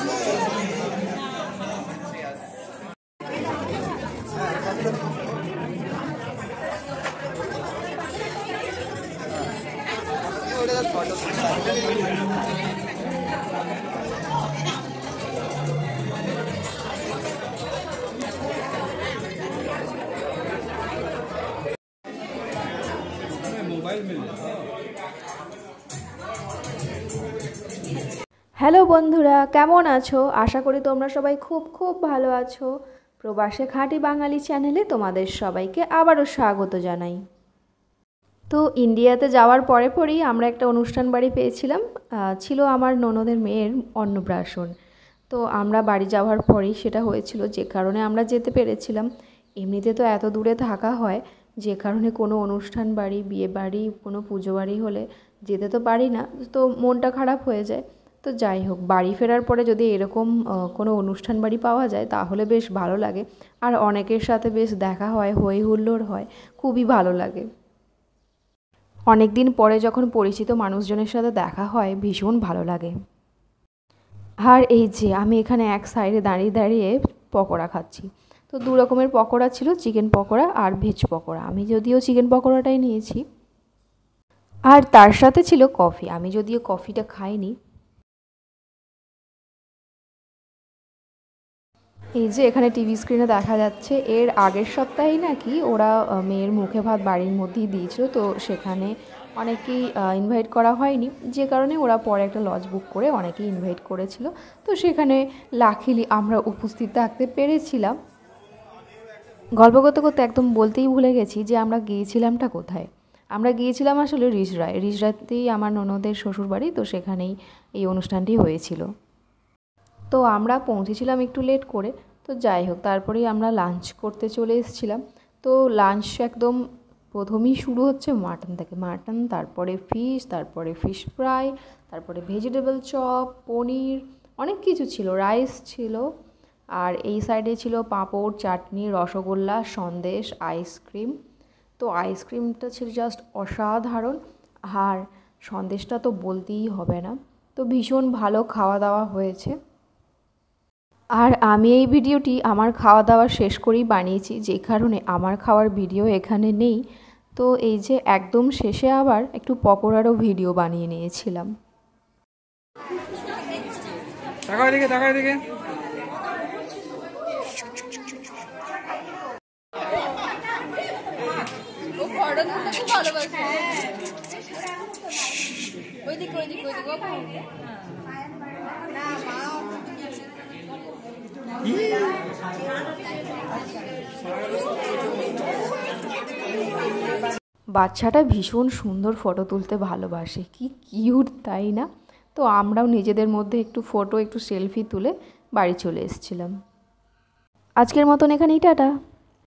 mobile मिल जाएगा hello বন্ধুরা কেমন আছো আশা করি তোমরা সবাই খুব খুব ভালো আছো প্রবাসে খাঁটি বাঙালি চ্যানেলে তোমাদের সবাইকে আবারও স্বাগত জানাই তো ইন্ডিয়াতে যাওয়ার পরে পরেই আমরা একটা অনুষ্ঠান বাড়ি পেয়েছিলাম ছিল আমার ননদের মেয়ের অন্নপ্রাশন তো আমরা বাড়ি যাওয়ার পরেই সেটা হয়েছিল যে কারণে আমরা যেতে পেরেছিলাম এমনিতে তো এত দূরে থাকা হয় যে কারণে কোনো অনুষ্ঠান বাড়ি বিয়ে বাড়ি কোনো পুজো বাড়ি হলে যেতে তো পারি না তো মনটা খারাপ হয়ে যায় তো যাই হোক বাড়ি ফেরার পরে যদি এরকম কোনো অনুষ্ঠান বাড়ি পাওয়া যায় তাহলে বেশ ভালো লাগে আর অনেকের সাথে বেশ দেখা হয় হই হুল্লোড় হয় খুবই ভালো লাগে অনেক দিন পরে যখন পরিচিত মানুষজনের সাথে দেখা হয় ভীষণ ভালো লাগে আর এই যে আমি এখানে এক সাইডে দাঁড়িয়ে দাঁড়িয়ে পকোড়া খাচ্ছি তো দু রকমের পকোড়া ছিল চিকেন পকোড়া আর ভেজ পকোড়া আমি যদিও চিকেন পকোড়াটাই নিয়েছি আর তার সাথে ছিল কফি আমি যদিও কফিটা খাইনি এই যে এখানে টিভি স্ক্রিনে দেখা যাচ্ছে এর আগের সপ্তাহেই নাকি ওরা মেয়ের মুখে ভাত বাড়ির মধ্যেই দিয়েছিল তো সেখানে অনেকেই ইনভাইট করা হয়নি যে কারণে ওরা পরে একটা লজ বুক করে অনেকেই ইনভাইট করেছিল তো সেখানে লাখিলি আমরা উপস্থিত থাকতে পেরেছিলাম গল্প করতে করতে একদম বলতেই ভুলে গেছি যে আমরা গিয়েছিলামটা কোথায় আমরা গিয়েছিলাম আসলে রিজরায় রিজরাতেই আমার ননদের শ্বশুরবাড়ি তো সেখানেই এই অনুষ্ঠানটি হয়েছিল তো আমরা পৌঁছেছিলাম একটু লেট করে তো যাই হোক তারপরেই আমরা লাঞ্চ করতে চলে এসেছিলাম তো লাঞ্চ একদম প্রথমেই শুরু হচ্ছে মাটন থেকে মাটন তারপরে ফিশ তারপরে ফিশ ফ্রাই তারপরে ভেজিটেবল চপ পনির অনেক কিছু ছিল রাইস ছিল আর এই সাইডে ছিল পাঁপড় চাটনি রসগোল্লা সন্দেশ আইসক্রিম তো আইসক্রিমটা ছিল জাস্ট অসাধারণ আর সন্দেশটা তো বলতেই হবে না তো ভীষণ ভালো খাওয়া দাওয়া হয়েছে আর আমি এই ভিডিওটি আমার খাওয়া দাওয়া শেষ করেই বানিয়েছি যে কারণে আমার খাওয়ার ভিডিও এখানে নেই তো এই যে একদম শেষে আবার একটু পকোড়ারও ভিডিও বানিয়ে নিয়েছিলাম বাচ্চাটা ভীষণ সুন্দর ফটো তুলতে ভালোবাসে কি কিউট তাই না তো আমরাও নিজেদের মধ্যে একটু ফটো একটু সেলফি তুলে বাড়ি চলে এসেছিলাম আজকের মতন এখানেই টাটা